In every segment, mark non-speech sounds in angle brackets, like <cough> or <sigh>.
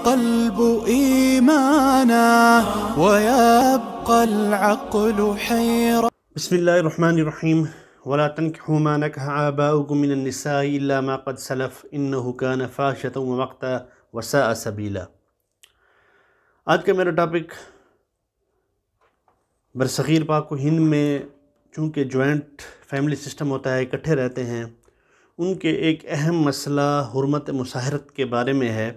القلب إيمانا ويبقى العقل حيرا بسم الله الرحمن الرحيم ولا تنكحوا ما نكح آباؤكم من النساء إلا ما قد سلف إنه كان فاحشة ومقتا وساء سبيلا आज का मेरा टॉपिक बरसग़ीर पाक को हिंद में चूंकि जॉइंट फैमिली सिस्टम होता है इकट्ठे रहते हैं उनके एक अहम मसला हरमत मुसाहरत के बारे में है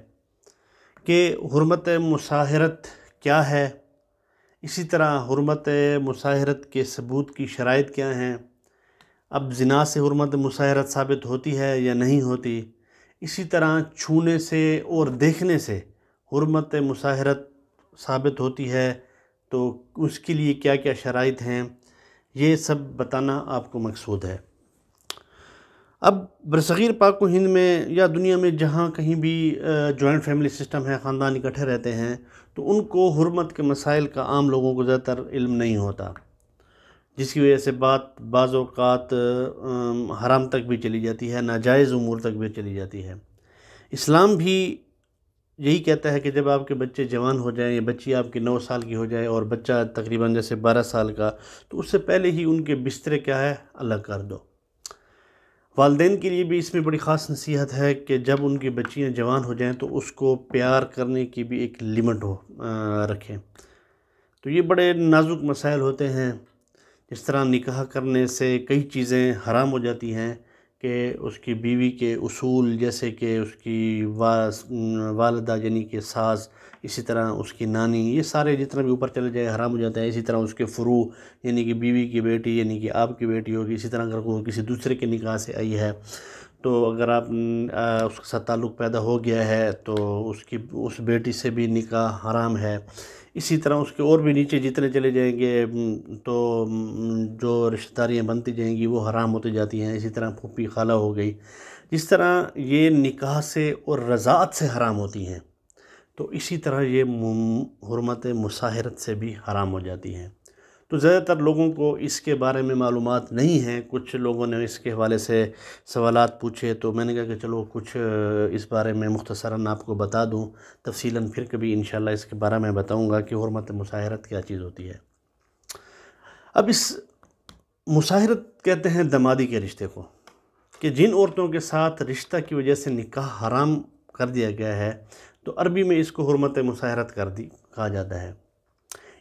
कि हरमत मुसाहरत क्या है इसी तरह हरमत मुसाहरत के सबूत की शराइ क्या हैं अब जना से हरमत मुसाहरत साबित होती है या नहीं होती इसी तरह छूने से और देखने से हरमत मुसाहरत साबित होती है तो उसके लिए क्या क्या शराइ हैं ये सब बताना आपको मकसूद है अब बरसीर पाक को हिंद में या दुनिया में जहाँ कहीं भी जॉइंट फैमिली सिस्टम है ख़ानदान इकट्ठे रहते हैं तो उनको हरमत के मसाइल का आम लोगों को ज़्यादातर इल्म नहीं होता जिसकी वजह से बात बाज़ात हराम तक भी चली जाती है नाजायज़ उमूर तक भी चली जाती है इस्लाम भी यही कहता है कि जब आपके बच्चे जवान हो जाएं या बच्ची आपकी नौ साल की हो जाए और बच्चा तकरीबन जैसे बारह साल का तो उससे पहले ही उनके बिस्तरे क्या है अलग कर दो वालदेन के लिए भी इसमें बड़ी ख़ास नसीहत है कि जब उनकी बच्चियाँ जवान हो जाएँ तो उसको प्यार करने की भी एक लिमिट हो रखें तो ये बड़े नाजुक मसाइल होते हैं जिस तरह निकाह करने से कई चीज़ें हराम हो जाती हैं कि उसकी बीवी के उसूल जैसे कि उसकी वास वालदा यानी कि सास इसी तरह उसकी नानी ये सारे जितना भी ऊपर चले जाए हराम हो जाता है इसी तरह उसके फ़्रू यानी कि बीवी की बेटी यानी कि आपकी बेटी होगी इसी तरह अगर वो किसी दूसरे के निकाह से आई है तो अगर आप उसके साथ ताल्लुक़ पैदा हो गया है तो उसकी उस बेटी से भी निकाह हराम है इसी तरह उसके और भी नीचे जितने चले जाएंगे तो जो रिश्तेदारियाँ बनती जाएंगी वो हराम होती जाती हैं इसी तरह फूफी खाला हो गई जिस तरह ये निकाह से और रज़ात से हराम होती हैं तो इसी तरह ये हरमत मुसाहरत से भी हराम हो जाती हैं तो ज़्यादातर लोगों को इसके बारे में मालूम नहीं है कुछ लोगों ने इसके हवाले से सवाल पूछे तो मैंने कहा कि चलो कुछ इस बारे में मुख्तसरा आपको बता दूँ तफसीला फिर कभी इन इसके बारे में बताऊँगा कि हरमत मुशाहरत क्या चीज़ होती है अब इस मुशाहरत कहते हैं दमादी के रिश्ते को कि जिन औरतों के साथ रिश्ता की वजह से निकाह हराम कर दिया गया है तो अरबी में इसको हरमत मुशाहरत कर दी कहा जाता है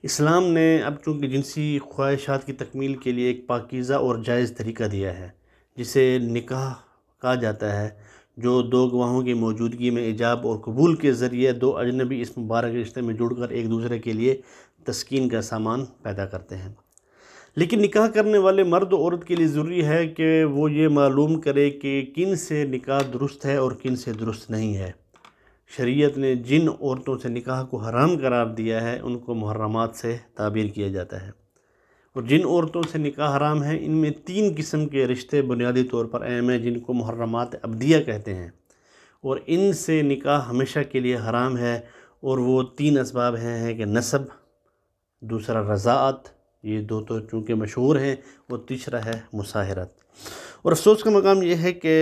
इस्लाम ने अब चूँकि जिनसी ख्वाहिशात की तकमील के लिए एक पाकिज़ा और जायज़ तरीका दिया है जिसे निकाह कहा जाता है जो दो गवाहों की मौजूदगी में ईजाब और कबूल के ज़रिए दो अजनबी इस मुबारक रिश्ते में जुड़कर एक दूसरे के लिए तस्कीन का सामान पैदा करते हैं लेकिन निकाह करने वाले मर्द औरत के लिए ज़रूरी है कि वो ये मालूम करे कि किन से निकाह दुरुस्त है और किन से दुरुस्त नहीं है शरीयत ने जिन औरतों से निकाह को हराम करार दिया है उनको मुहर्रमात से ताबीर किया जाता है और जिन औरतों से निकाह हराम है इनमें तीन किस्म के रिश्ते बुनियादी तौर पर अहम हैं जिनको मुहर्रमात अबदिया कहते हैं और इन से निकाह हमेशा के लिए हराम है और वो तीन इसबाब हैं है कि नसब दूसरा रज़ात ये दो तो चूँकि मशहूर हैं और तीसरा है मुसाहरत और अफसोस का मकाम यह है कि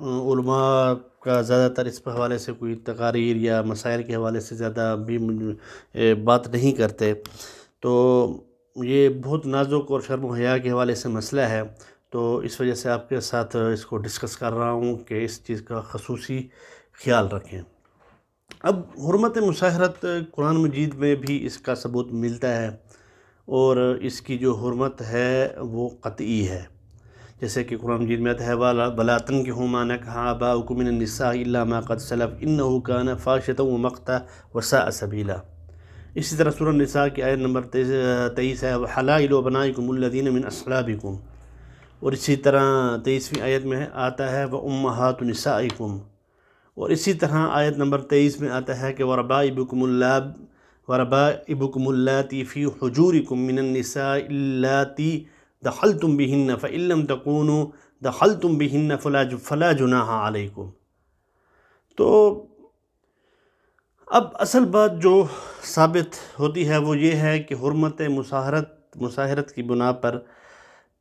का ज़्यादातर इस हवाले से कोई तकारीर या मसाइल के हवाले से ज़्यादा भी बात नहीं करते तो ये बहुत नाजुक और शर्म हया के हवाले से मसला है तो इस वजह से आपके साथ इसको डिस्कस कर रहा हूँ कि इस चीज़ का खसूसी ख्याल रखें अब हरमत मुशाहरत कुरान मजीद में भी इसका सबूत मिलता है और इसकी जो हरमत है वो कतई है जैसे कि कुरान मजीद में है बलातन के हमान माना कहा बाकुमिन सलफ़ इन काना फ़ाशत व मकता वसा सबीला इसी तरह सूर निसा की आयत नंबर तेईस है हलाइल बनाकुमल्लिन मिन असलाबिकुम और इसी तरह तेईसवीं आयत में आता है व उमहातनिसाकुम और इसी तरह आयत नंबर तेईस में आता है कि वरबा इबुकमल्ला वरबा इबुकमल्लाती फ़ी हजूरिकुम दखल तुम बिहिन्न फ़िल्म तकून दखल तुम बिहिन्न फ़ला फ़ला जुना अलैकुम तो अब असल बात जो साबित होती है वो ये है कि हरमत मुसाहरत मुसाहरत की बुना पर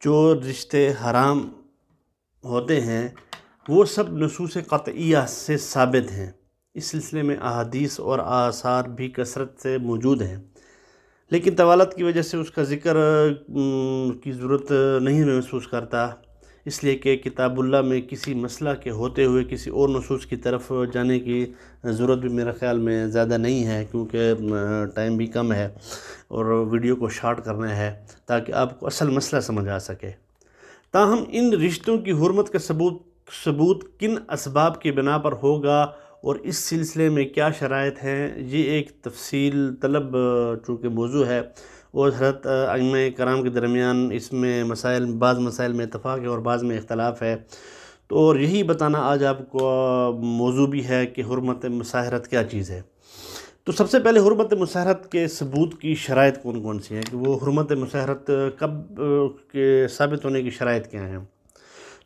जो रिश्ते हराम होते हैं वो सब नसूस कतिया से साबित हैं इस सिलसिले में अहादीस और आसार भी कसरत से मौजूद हैं लेकिन तवालत की वजह से उसका ज़िक्र की ज़रूरत नहीं महसूस करता इसलिए कि किताबुल्ला में किसी मसला के होते हुए किसी और नसूस की तरफ जाने की ज़रूरत भी मेरे ख़्याल में ज़्यादा नहीं है क्योंकि टाइम भी कम है और वीडियो को शार्ट करना है ताकि आपको असल मसला समझ आ सके ताहम इन रिश्तों की हरमत का सबूत सबूत किन इसबाब के बिना पर होगा और इस सिलसिले में क्या शरात हैं ये एक तफसील तलब चूँकि मौजू है और हरत अम कराम के दरमियान इसमें मसाइल बाज़ मसाइल में इतफ़ाक़ है और बाज़ में इख्तलाफ है तो और यही बताना आज आपको मौजू भी है कि हरमत मसाहरत क्या चीज़ है तो सबसे पहले हरमत मसाहरत के सबूत की शरात कौन कौन सी हैं कि वो हरमत मसाहरत कब के साबित होने की शरात क्या हैं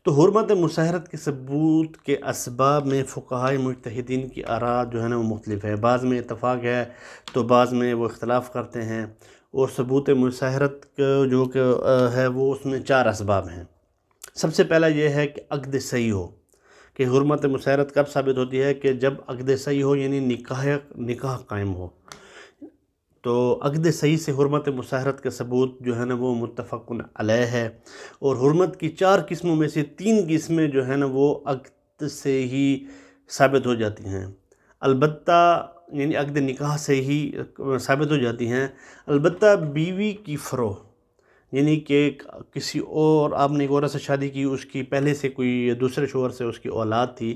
तो हरमत मुशाहरत के सबूत के इसबाब में फ़ुकाय मुतहदीन की आरा जो है ना वो मुख्तलिफ है बाज़ में इतफ़ाक़ है तो बाज़ में वो इख्तलाफ करते हैं और सबूत मुशाहरत जो कि है वो उसमें चार इसबाब हैं सबसे पहला ये है कि अकद सही हो कि हरमत मुशाहरत कब साबित होती है कि जब अकद सही हो यानी निकाह निकाह कायम हो तो अगद सही से हरमत मुशाहरत का सबूत जो है ना वो मुतफ़न अलह है और हरमत की चार किस्मों में से तीन किस्में जो है ना वो अगद से ही साबित हो जाती हैं अलबत् यानी अगद निकाह से ही साबित हो जाती हैं अलबत् बीवी की फ़रोह यानी कि किसी और आपने एक औरत से शादी की उसकी पहले से कोई दूसरे शोर से उसकी औलाद थी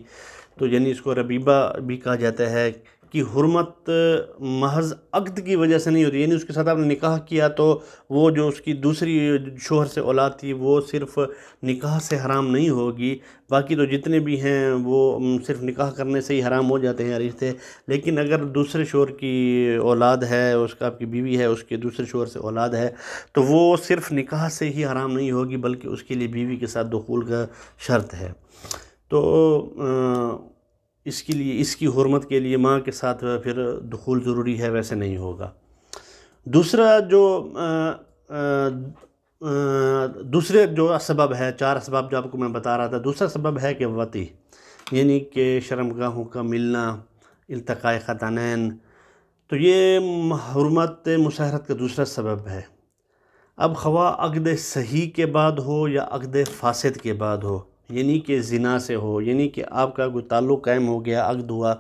तो यानी इसको रबीबा भी कहा जाता है की हरमत महज अक्द की वजह से नहीं होती यानी उसके साथ आपने निकाह किया तो वो जो उसकी दूसरी शोहर से औलाद थी वो सिर्फ़ निकाह से हराम नहीं होगी बाकी तो जितने भी हैं वो सिर्फ निकाह करने से ही हराम हो जाते हैं रिश्ते लेकिन अगर दूसरे शोर की औलाद है उसका आपकी बीवी है उसके दूसरे शोर से औलाद है तो वो सिर्फ़ निकाह से ही हराम नहीं होगी बल्कि उसके लिए बीवी के साथ दखूल का शर्त है तो इसके लिए इसकी हरमत के लिए माँ के साथ फिर दखूल ज़रूरी है वैसे नहीं होगा दूसरा जो दूसरे जो सबब है चार सबब जो आपको मैं बता रहा था दूसरा सबब है कि वती यानी कि शर्मगाहों का मिलना अल्तकाय खतान तो ये हरमत मुशाहरत का दूसरा सबब है अब खवा अगद सही के बाद हो या अगद फासद के बाद हो यानी कि ज़िना से हो यानी कि आपका कोई ताल्लुक़ कायम हो गया अगद हुआ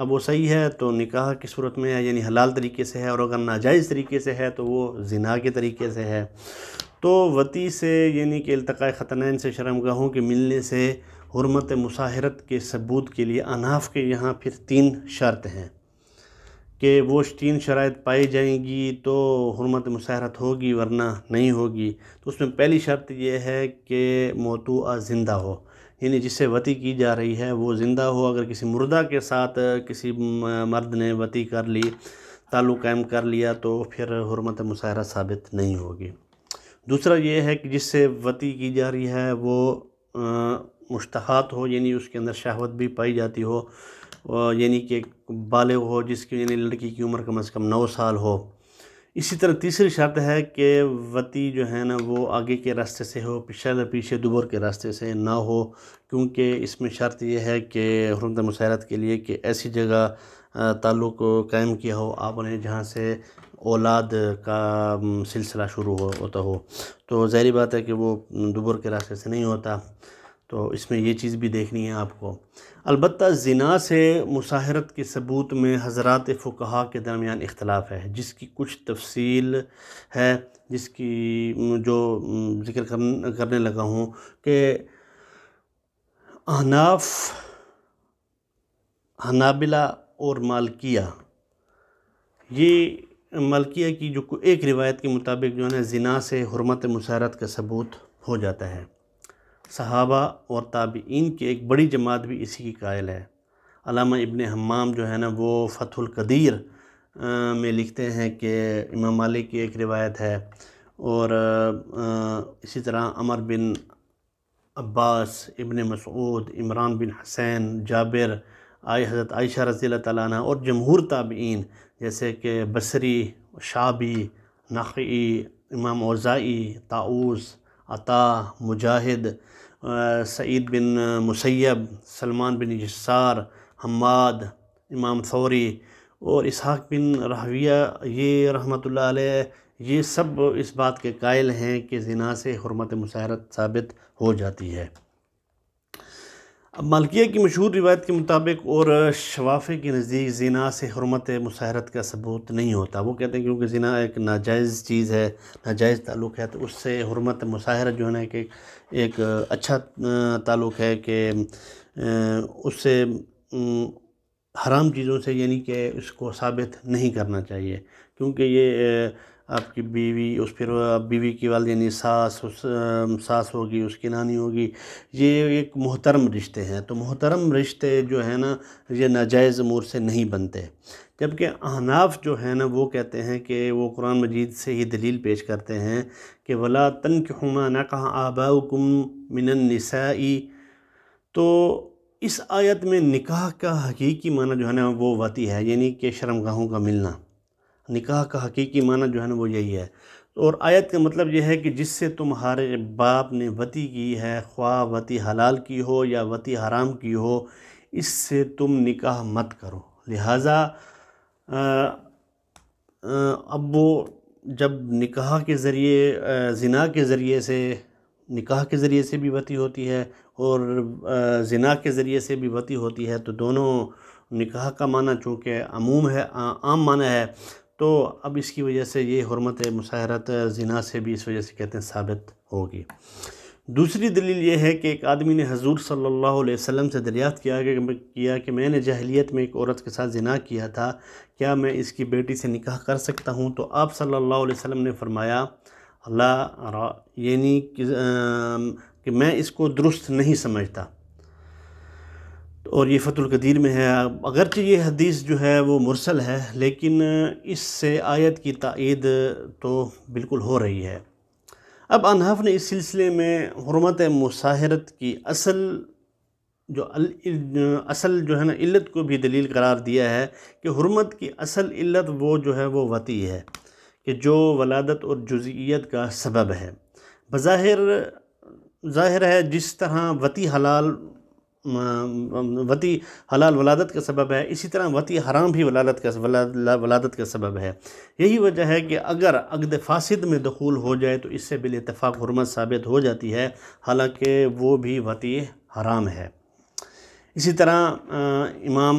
अब वो सही है तो निकाह की सूरत में है यानी हलाल तरीके से है और अगर नाजायज़ तरीके से है तो वो ज़िना के तरीके से है तो वती से यानी कि अल्तकाय ख़तनैन से शर्मगाहों के मिलने से हरमत मुसाहरत के सबूत के लिए अनाफ के यहाँ फिर तीन शर्त हैं कि वो तीन शराइ पाई जाएंगी तो हरमत मुशाहरत होगी वरना नहीं होगी तो उसमें पहली शर्त यह है कि मतुआ ज़िंदा हो यानी जिससे वती की जा रही है वो ज़िंदा हो अगर किसी मुर्दा के साथ किसी मर्द ने वती कर ली ताल्लुक़ कायम कर लिया तो फिर हरमत मुशाहरा साबित नहीं होगी दूसरा ये है कि जिससे वती की जा रही है वो मुश्त हो यानी उसके अंदर शहावत भी पाई जाती हो यानी कि बालग हो जिसकी यानी लड़की की उम्र कम से कम नौ साल हो इसी तरह तीसरी शर्त है कि वती जो है ना वो आगे के रास्ते से हो पिछले पीछे दुबर के रास्ते से ना हो क्योंकि इसमें शर्त यह है कि हरमत मुशारत के लिए कि ऐसी जगह ताल्लुक़ कायम किया हो आपने जहाँ से औलाद का सिलसिला शुरू हो होता हो तो जहरी बात है कि वो दुबर के रास्ते से नहीं होता तो इसमें यह चीज़ भी देखनी है आपको अलबत् ज़िना से मुसाहरत के सबूत में हजरात फ़ुकहा के दरमियान इख्तलाफ है जिसकी कुछ तफसील है जिसकी जो ज़िक्र करने लगा हूँ कि अनाफ अनाबिला और मालकिया ये मलकिया की जो एक रिवायत के मुताबिक जो है ना ज़िना से हरमत मुसारत का सबूत हो जाता है सहाबा और ताबीन की एक बड़ी जमात भी इसी की कायल है अलामा इबन हमाम जो है ना वो फतुल कदीर में लिखते हैं कि इमाम मालिक की एक रिवायत है और इसी तरह अमर बिन अब्बास इबन मसूद इमरान बिन हसैन जाबिर आई हज़रत आयशा रज़ी ताली और जमहूर ताबीन जैसे कि बसरी शाबी नक़ी इमाम ओजाई ताऊस अता मुजाहिद सईद बिन मुसैब सलमान बिन जसार हमाद इमाम सौरी और इसहाक बिन रहविया ये रहमत ये सब इस बात के कायल हैं कि जिना से हरमत मुशारत साबित हो जाती है मलकिया की मशहूर रिवायत के मुताबिक और शवाफ़े के नज़दीक ज़िना से हरमत मुसाहरत का सबूत नहीं होता वो कहते हैं क्योंकि ज़िना एक नाजायज़ चीज़ है नाजायज़ ताल्लुक़ है तो उससे हरमत मुसाहरत जो है ना कि एक अच्छा ताल्लुक़ है कि उससे हराम चीज़ों से यानी कि इसको साबित नहीं करना चाहिए क्योंकि ये आपकी बीवी उस फिर बीवी की यानी सास उस सास होगी उसकी नानी होगी ये एक मोहतरम रिश्ते हैं तो मोहतरम रिश्ते जो है ना ये नाजायज़ अमूर से नहीं बनते जबकि अहनाफ जो है ना वो कहते हैं कि वो कुरान मजीद से ही दलील पेश करते हैं कि वला तन के हुमा कहाँ कहा आबाकुम मिनसाई तो इस आयत में निकाह का हकीकी माना जो है ना वो वती है यानी कि शर्मगाहों का मिलना निकाह का हकीकी माना जो है ना वो यही है और आयत का मतलब यह है कि जिससे तुम्हारे बाप ने वती की है ख्वा वती हलाल की हो या वती हराम की हो इससे तुम निकाह मत करो लिहाजा अब वो जब निकाह के ज़रिए ज़िना के ज़रिए से निकाह के ज़रिए से भी वती होती है और ज़िना के ज़रिए से भी वती होती है तो दोनों निकाह का माना चूँकि अमूम है आम माना है तो अब इसकी वजह से ये हरमत मुशाहरत जिना से भी इस वजह से कहते हैं साबित होगी दूसरी दलील ये है कि एक आदमी ने हजूर सल्लल्लाहु अलैहि वसल्लम से दरियात किया कि किया कि मैंने जहलीत में एक औरत के साथ जिना किया था क्या मैं इसकी बेटी से निकाह कर सकता हूँ तो आप सल्लल्लाहु अलैहि वसल्लम ने फरमाया अल्लाह यानी कि, कि मैं इसको दुरुस्त नहीं समझता और ये फतुल कदीर में है अगरचि ये हदीस जो है वो मुरसल है लेकिन इससे आयत की तइद तो बिल्कुल हो रही है अब अनहफ ने इस सिलसिले में हरमत मुसाहरत की असल जो अल, असल जो है ना इल्लत को भी दलील करार दिया है कि हरमत की असल इल्लत वो जो है वो वती है कि जो वलादत और जुजियत का सबब है बज़ाहिर ज़ाहिर है जिस तरह वती हलाल वती हलाल वलादत का सबब है इसी तरह वती हराम भी वलादत का वलादत का सबब है यही वजह है कि अगर अगद फासिद में दखूल हो जाए तो इससे बिल इतफाक़ हरमत साबित हो जाती है हालांकि वो भी वती हराम है इसी तरह इमाम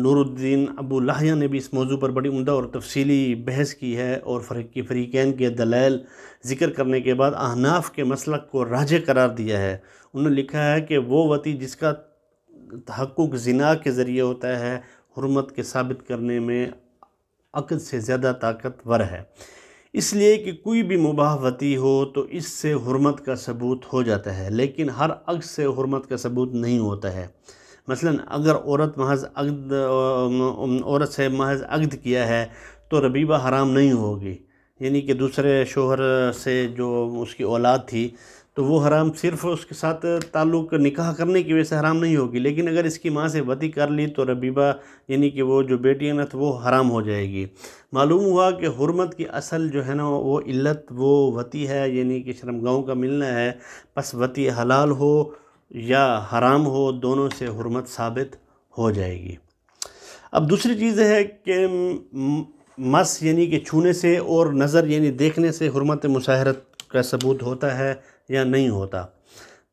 नूरुद्दीन अबू लाहिया ने भी इस मौजू पर बड़ी उमदा और तफसीली बहस की है और फ़रीकैन के दलैल ज़िक्र करने के बाद अहनाफ के मसलक को राज करार दिया है उन्होंने लिखा है कि वो वती जिसका तहक़ जिना के ज़रिए होता है हरमत के साबित करने में अकद से ज़्यादा ताकतवर है इसलिए कि कोई भी मुबाहवती हो तो इससे हरमत का सबूत हो जाता है लेकिन हर अक्स से हरमत का सबूत नहीं होता है मसलन अगर औरत महज अगद औरत से महज अगद किया है तो रबीबा हराम नहीं होगी यानी कि दूसरे शोहर से जो उसकी औलाद थी तो वो हराम सिर्फ उसके साथ ताल्लुक निकाह करने की वजह से हराम नहीं होगी लेकिन अगर इसकी माँ से वती कर ली तो रबीबा यानी कि वो जो बेटी है ना तो वो हराम हो जाएगी मालूम हुआ कि हरमत की असल जो है ना वो इल्लत वो वती है यानी कि शर्मगाहों का मिलना है बस वती हलाल हो या हराम हो दोनों से हरमत साबित हो जाएगी अब दूसरी चीज़ है कि मस यानी कि छूने से और नज़र यानी देखने से हरमत मुशाहरत का सबूत होता है या नहीं होता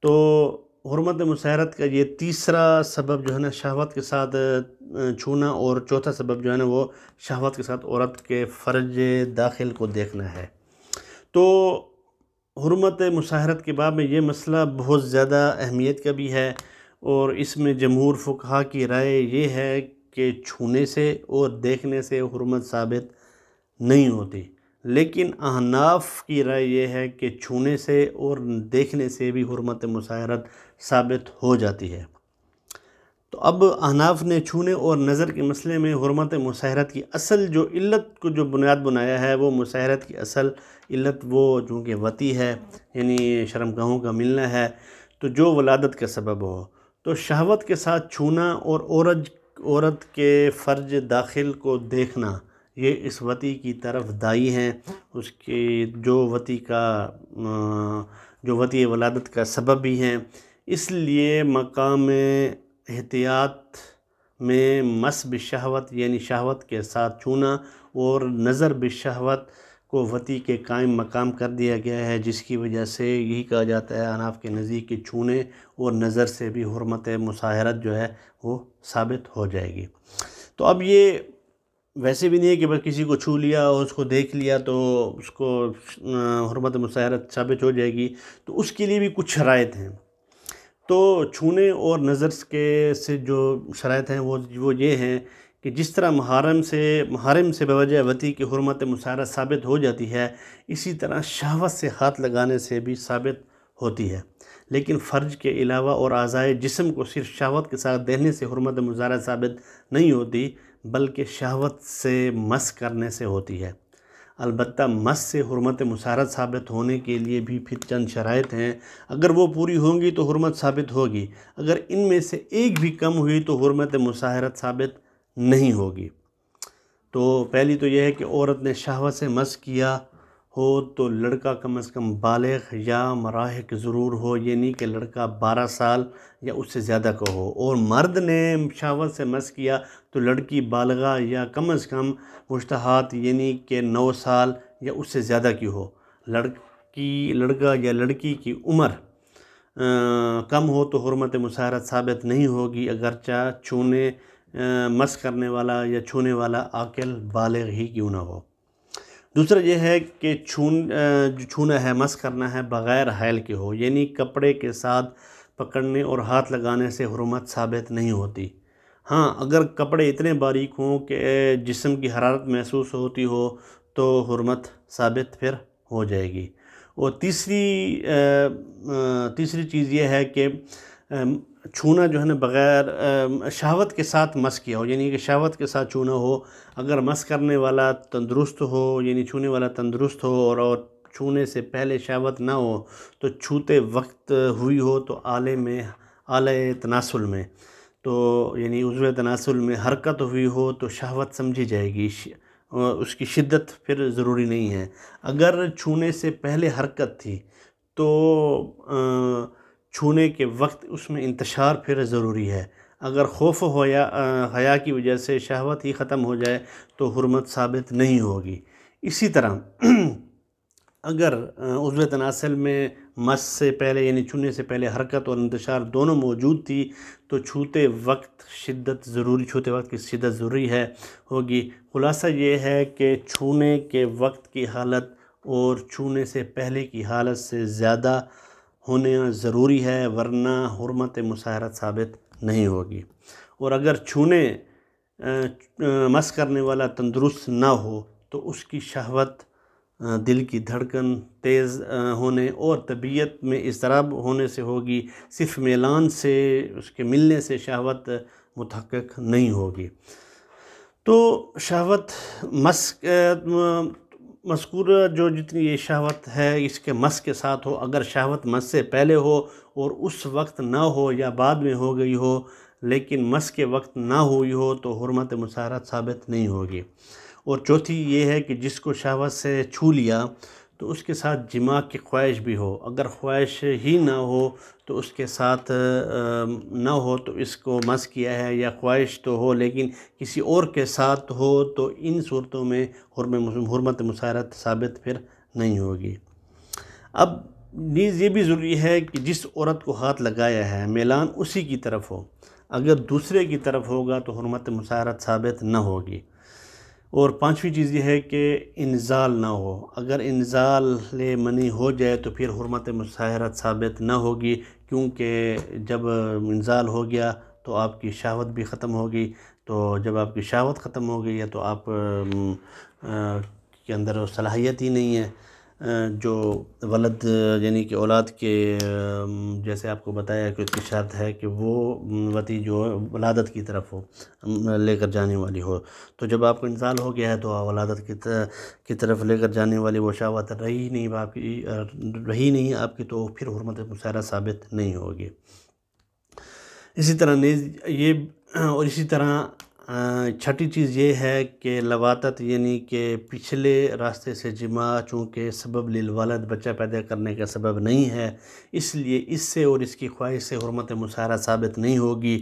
तो हरमत मुसरत का ये तीसरा सबब जो है ना शहवत के साथ छूना और चौथा सबब जो है ना वो शहवत के साथ औरत के फ़र्ज दाखिल को देखना है तो हरमत मुसाहरत के बाद में ये मसला बहुत ज़्यादा अहमियत का भी है और इसमें जमहूर फुका की राय ये है कि छूने से और देखने से हरमत साबित नहीं होती लेकिन अहनाफ की राय यह है कि छूने से और देखने से भी हरमत मुशाहरत साबित हो जाती है तो अब अहनाफ ने छूने और नज़र के मसले में हरमत मुशाहरत की असल जो इल्लत को जो बुनियाद बनाया है वो मुशाहरत की असल इल्लत वो चूँकि वती है यानी शर्मगाहों का मिलना है तो जो वलादत का सबब हो तो शहवत के साथ छूना और औरत के फ़र्ज दाखिल को देखना ये इस वती की तरफ दाई हैं उसके जो वती का जो वती वलादत का सबब भी हैं इसलिए मकाम एहतियात में मस बहवत यानी शहवत के साथ छूना और नज़र बहवत को वती के कायम मकाम कर दिया गया है जिसकी वजह से यही कहा जाता है अनाफ के नज़ीक के छूने और नज़र से भी हरमत मुसाहरत जो है वो साबित हो जाएगी तो अब ये वैसे भी नहीं है कि बस किसी को छू लिया और उसको देख लिया तो उसको हरमत मुशाहरत साबित हो जाएगी तो उसके लिए भी कुछ शरात हैं तो छूने और नज़र के से जो शरात हैं वो वो ये हैं कि जिस तरह महारम से महारम से बवजह वती की हरमत मुशाहरत साबित हो जाती है इसी तरह शहावत से हाथ लगाने से भी साबित होती है लेकिन फ़र्ज के अलावा और आज़ाए जिसम को सिर्फ शहावत के साथ देने से हरमत मुजारत साबित नहीं होती बल्कि शहवत से मस करने से होती है अलबत् मस से हरमत मुसारत साबित होने के लिए भी फिर चंद शरात हैं अगर वो पूरी होंगी तो हरमत साबित होगी अगर इनमें से एक भी कम हुई तो हरमत मुसाहरत साबित नहीं होगी तो पहली तो यह है कि औरत ने शहवत से मस किया हो तो लड़का कम अज़ कम बालग या मराहक ज़रूर हो ये नहीं कि लड़का बारह साल या उससे ज़्यादा का हो और मर्द ने शावर से मस किया तो लड़की बालगा या कम अज़ कम मुश्तहात यानी कि नौ साल या उससे ज़्यादा की हो लड़की लड़का या लड़की की उम्र कम हो तो हरमत मुसारत साबित नहीं होगी अगरचा छूने मस करने वाला या छूने वाला आकल बालग ही क्यों ना हो दूसरा ये है कि छून जो छूना है मस करना है बग़ैर हैल के हो यानी कपड़े के साथ पकड़ने और हाथ लगाने से हरमत साबित नहीं होती हाँ अगर कपड़े इतने बारीक हों कि जिसम की हरारत महसूस होती हो तो हरमत साबित फिर हो जाएगी और तीसरी तीसरी चीज़ ये है कि छूना जो है ना बग़ैर शहावत के साथ मस किया हो यानी कि शहावत के साथ छूना हो अगर मस करने वाला तंदुरुस्त हो यानी छूने वाला तंदुरुस्त हो और, और छूने से पहले शहावत ना हो तो छूते वक्त हुई हो तो आले में आले तनासुल में तो यानी उजव तनासुल में हरकत हुई हो तो शहावत समझी जाएगी उसकी शिद्दत फिर ज़रूरी नहीं है अगर छूने से पहले हरकत थी तो आ, छूने के वक्त उसमें इंतशार फिर ज़रूरी है अगर खौफ होया हया की वजह से शहवत ही ख़त्म हो जाए तो हरमत साबित नहीं होगी इसी तरह <clears throat> अगर उज़्व तनासल में मस से पहले यानी छूने से पहले हरकत और इंतशार दोनों मौजूद थी तो छूते वक्त शिद्दत ज़रूरी छूते वक्त की शिद्दत ज़रूरी है होगी खुलासा ये है कि छूने के वक्त की हालत और छूने से पहले की हालत से ज़्यादा होना ज़रूरी है वरना हरमत मुशाहरत साबित नहीं होगी और अगर छूने मस करने वाला तंदुरुस्त ना हो तो उसकी शहवत दिल की धड़कन तेज़ होने और तबीयत में इसराब होने से होगी सिर्फ मेलान से उसके मिलने से शहवत मतहक नहीं होगी तो शहवत मस मस्कूर जो जितनी ये शहवत है इसके मस के साथ हो अगर शहवत मस से पहले हो और उस वक्त ना हो या बाद में हो गई हो लेकिन मस के वक्त ना हुई हो तो हरमत मुसारत साबित नहीं होगी और चौथी ये है कि जिसको शहवत से छू लिया तो उसके साथ जिमा की ख्वाहिश भी हो अगर ख्वाहिश ही ना हो तो उसके साथ ना हो तो इसको मस किया है या ख्वाहिश तो हो लेकिन किसी और के साथ हो तो इन सूरतों में हरमत मुसारत साबित फिर नहीं होगी अब नीज़ ये भी ज़रूरी है कि जिस औरत को हाथ लगाया है मेलान उसी की तरफ हो अगर दूसरे की तरफ होगा तो हरमत मुसारत साबित न होगी और पांचवी चीज़ ये है कि इंजाल ना हो अगर इन्जाल मनी हो जाए तो फिर हरमत मुशाहरत साबित ना होगी क्योंकि जब इन्जाल हो गया तो आपकी शहावत भी ख़त्म होगी तो जब आपकी शहावत ख़त्म हो गई है तो आप के अंदर सलाहियत ही नहीं है जो वलद यानी कि औलाद के जैसे आपको बताया कि उसकी शर्त है कि वो वती जो वलादत की तरफ हो लेकर जाने वाली हो तो जब आपको इंसान हो गया है तो वलादत की की तरफ लेकर जाने वाली वो शावत रही नहीं आपकी रही नहीं आपकी तो फिर हरमत मुशारा साबित नहीं होगी इसी तरह ने ये और इसी तरह छठी चीज़ ये है कि लवातत यानी कि पिछले रास्ते से जिमा चूँकि सबब लिलवालद बच्चा पैदा करने का सबब नहीं है इसलिए इससे और इसकी ख्वाहिश से हरमत मुशारा साबित नहीं होगी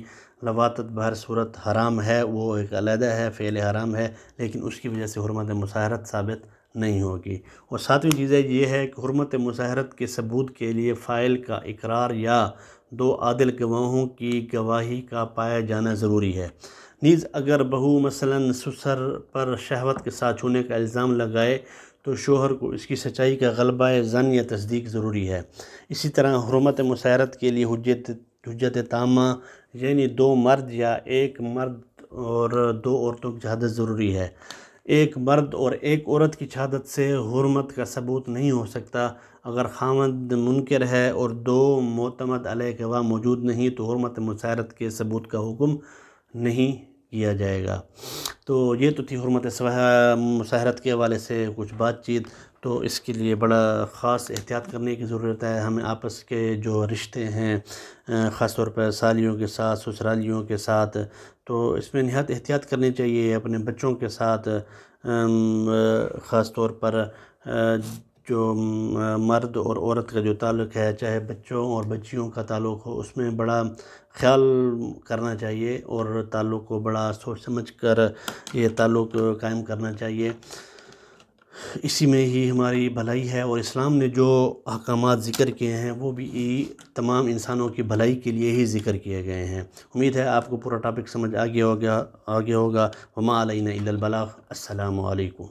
लवातत बहर सूरत हराम है वो एक अलहदा है फ़ेल हराम है लेकिन उसकी वजह से हरमत मुशारत साबित नहीं होगी और सातवीं चीज़ें ये है कि हरमत मुशाहरत के सबूत के लिए फ़ाइल का इकरार या दो आदिल गवाहों की गवाही का पाया जाना ज़रूरी है नीज़ अगर बहू मसलन ससुर पर शहवत के साथ छूने का इल्ज़ाम लगाए तो शोहर को इसकी सच्चाई का गलबा जन या तस्दीक ज़रूरी है इसी तरह हरमत मुसारत के लिए हजत हजत तामा यानी दो मर्द या एक मर्द और दो औरतों की शहादत ज़रूरी है एक मर्द और एक औरत की शहादत से हरमत का सबूत नहीं हो सकता अगर खामद मुनकर है और दो मोतमद वाह मौजूद नहीं तो हरमत मुसारत के सबूत का हुक्म नहीं किया जाएगा तो ये तो थी हरमत मुशाहरत के हवाले से कुछ बातचीत तो इसके लिए बड़ा ख़ास एहतियात करने की ज़रूरत है हमें आपस के जो रिश्ते हैं ख़ास तौर पर सालियों के साथ ससुरालियों के साथ तो इसमें नहायत एहतियात करनी चाहिए अपने बच्चों के साथ ख़ास तौर पर जो मर्द और औरत का जो ताल्लुक है चाहे बच्चों और बच्चियों का ताल्लुक हो उसमें बड़ा ख्याल करना चाहिए और ताल्लुक को बड़ा सोच समझ कर ये ताल्लुक कायम करना चाहिए इसी में ही हमारी भलाई है और इस्लाम ने जो अहकाम ज़िक्र किए हैं वो भी तमाम इंसानों की भलाई के लिए ही ज़िक्र किए गए हैं उम्मीद है आपको पूरा टॉपिक समझ आगे हो गया आगे होगा वमा अलैना इल्लल बलाग